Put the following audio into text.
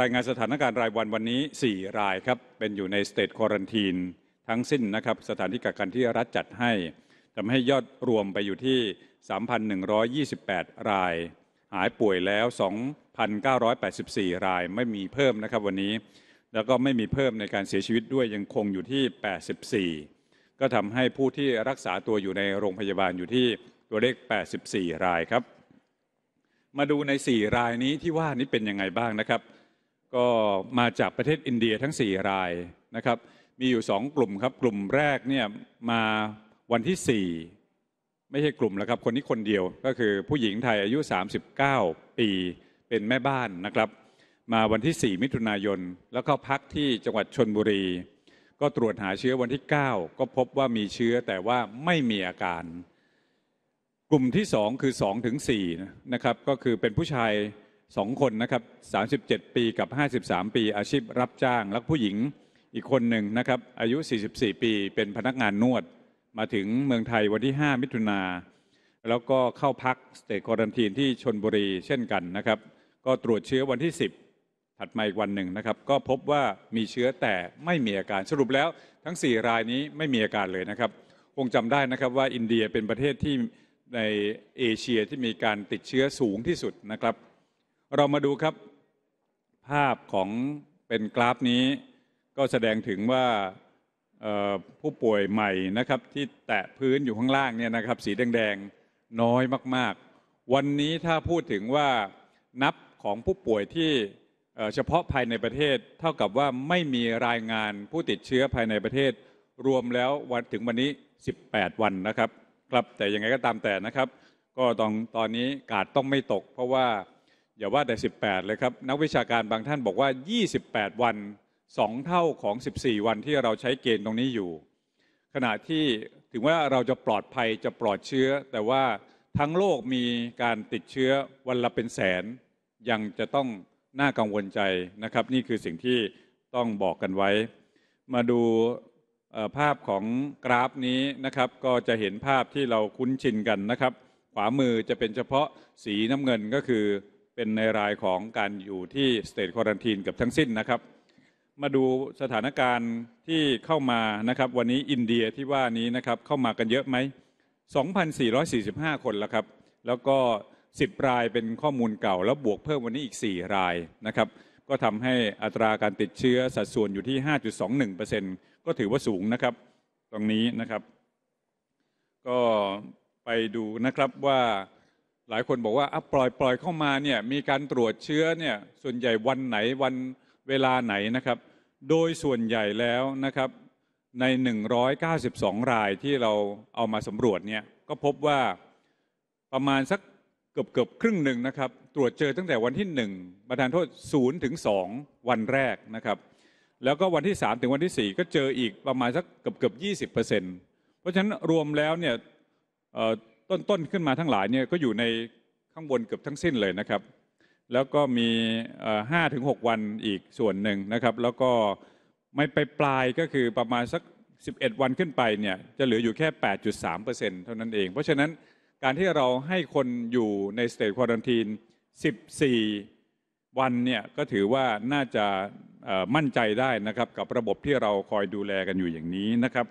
รายงานสถานการณ์รายวันวันนี้ 4 รายครับเป็นอยู่ในสเตทควอรันทีนทั้งสิ้นนะครับสถานที่กักกันที่รัฐจัดให้ทำให้ยอดรวมไปอยู่ที่ 3,128 ราย หายป่วยแล้ว 2,984 รายไม่มีเพิ่มนะครับวันนี้ แล้วก็ไม่มีเพิ่มในการเสียชีวิตด้วยยังคงอยู่ที่ 84 ก็ทำให้ผู้ที่รักษาตัวอยู่ในโรงพยาบาลอยู่ที่ตัวเลข 84 รายครับมาดูใน 4 รายนี้ที่ว่านี้เป็นยังไงบ้างนะครับ ก็มาจากประเทศอินเดียทั้ง 4 รายนะครับ มีอยู่ 2 กลุ่มครับ กลุ่มแรกเนี่ยมาวันที่ 4 ไม่ใช่กลุ่มแล้วครับคนนี้คนเดียวก็คือผู้หญิงไทยอายุ 39 ปีเป็นแม่บ้านนะครับ มาวันที่ 4 มิถุนายน แล้วก็พักที่จังหวัดชนบุรี ก็ตรวจหาเชื้อวันที่9ก็พบว่ามีเชื้อแต่ว่าไม่มีอาการกลุ่มที่ 2 คือ2ถึง4นะครับ ก็คือเป็นผู้ชาย 2 คนนะครับ 37 ปีกับ 53 ปี อาชีพรับจ้าง แลวผู้หญิงอีกคนหนึ่งนะครับ อายุ 44 ปีเป็นพนักงานนวด มาถึงเมืองไทยวันที่ 5 มิถุนาแล้วก็เข้าพัก สเต์ควอรันทีนที่ชนบุรี เช่นกันนะครับ ก็ตรวจเชื้อวันที่ 10 ถัดมาอีกวันหนึ่งนะครับก็พบว่ามีเชื้อแต่ไม่มีอาการสรุปแล้วทั้ง 4 รายนี้ไม่มีอาการเลยนะครับคงจำได้นะครับว่าอินเดียเป็นประเทศที่ในเอเชียที่มีการติดเชื้อสูงที่สุดนะครับ เรามาดูครับภาพของเป็นกราฟนี้ ก็แสดงถึงว่าผู้ป่วยใหม่นะครับที่แตะพื้นอยู่ข้างล่างเนี่ยนะครับ สีแดงๆน้อยมาก ๆ วันนี้ถ้าพูดถึงว่านับของผู้ป่วยที่เฉพาะภายในประเทศ เท่ากับว่าไม่มีรายงานผู้ติดเชื้อภายในประเทศรวมแล้ววันถึงวันนี้ 18 วันนะครับครับแต่ยังไงก็ตามแต่นะครับก็ตอนตอนนี้กาดต้องไม่ตก เพราะว่า อย่าว่าแต่18 เลยครับ นักวิชาการบางท่านบอกว่า 28 วัน 2 เท่าของ 14 วันที่เราใช้เกณฑ์ตรงนี้อยู่ ขณะที่ถึงว่าเราจะปลอดภัยจะปลอดเชื้อ แต่ว่าทั้งโลกมีการติดเชื้อวันละเป็นแสน ยังจะต้องน่ากังวลใจนะครับ นี่คือสิ่งที่ต้องบอกกันไว้ มาดูภาพของกราฟนี้นะครับก็จะเห็นภาพที่เราคุ้นชินกันนะครับ ขวามือจะเป็นเฉพาะสีน้ำเงินก็คือ เป็นในรายของการอยู่ที่สเตทควอรันทีนกับทั้งสิ้นนะครับ มาดูสถานการณ์ที่เข้ามานะครับ วันนี้อินเดียที่ว่านี้นะครับเข้ามากันเยอะไหม2,445 คนแล้วครับ แล้วก็ 10รายเป็นข้อมูลเก่าแล้วบวกเพิ่มวันนี้อีก 4 รายนะครับก็ทำให้อัตราการติดเชื้อสัดส่วนอยู่ที่ 5.21%ก็ถือว่าสูงนะครับ ตรงนี้นะครับ ก็ไปดูนะครับว่าหลายคนบอกว่าอ่ะปล่อยปล่อยเข้ามาเนี่ยมีการตรวจเชื้อเนี่ยส่วนใหญ่วันไหนวันเวลาไหนนะครับ โดยส่วนใหญ่แล้วนะครับใน 192 รายที่เราเอามาสำรวจเนี่ยก็พบว่าประมาณสักเกือบเกือบครึ่งหนึ่งนะครับ ตรวจเจอตั้งแต่วันที่ 1 ประธานโทษ0ถึง2วันแรกนะครับ แล้วก็วันที่ 3 ถึงวันที่ 4 ก็เจออีกประมาณสักเกือบเกือบยี่สิบเปอร์เซ็นต์เพราะฉะนั้นรวมแล้วเนี่ยต้นต้นขึ้นมาทั้งหลายเนี่ยก็อยู่ในข้างบนเกือบทั้งสิ้นเลยนะครับ แล้วก็มีห้าถึงหกวันอีกส่วนหนึ่งนะครับ แล้วก็ไม่ไปปลายก็คือประมาณสัก 11 วันขึ้นไปเนี่ยจะเหลืออยู่แค่ 8.3%เท่านั้นเอง เพราะฉะนั้นการที่เราให้คนอยู่ในสเตจควอนตีน14 วันเนี่ย ก็ถือว่าน่าจะมั่นใจได้นะครับ กับระบบที่เราคอยดูแลกันอยู่อย่างนี้นะครับ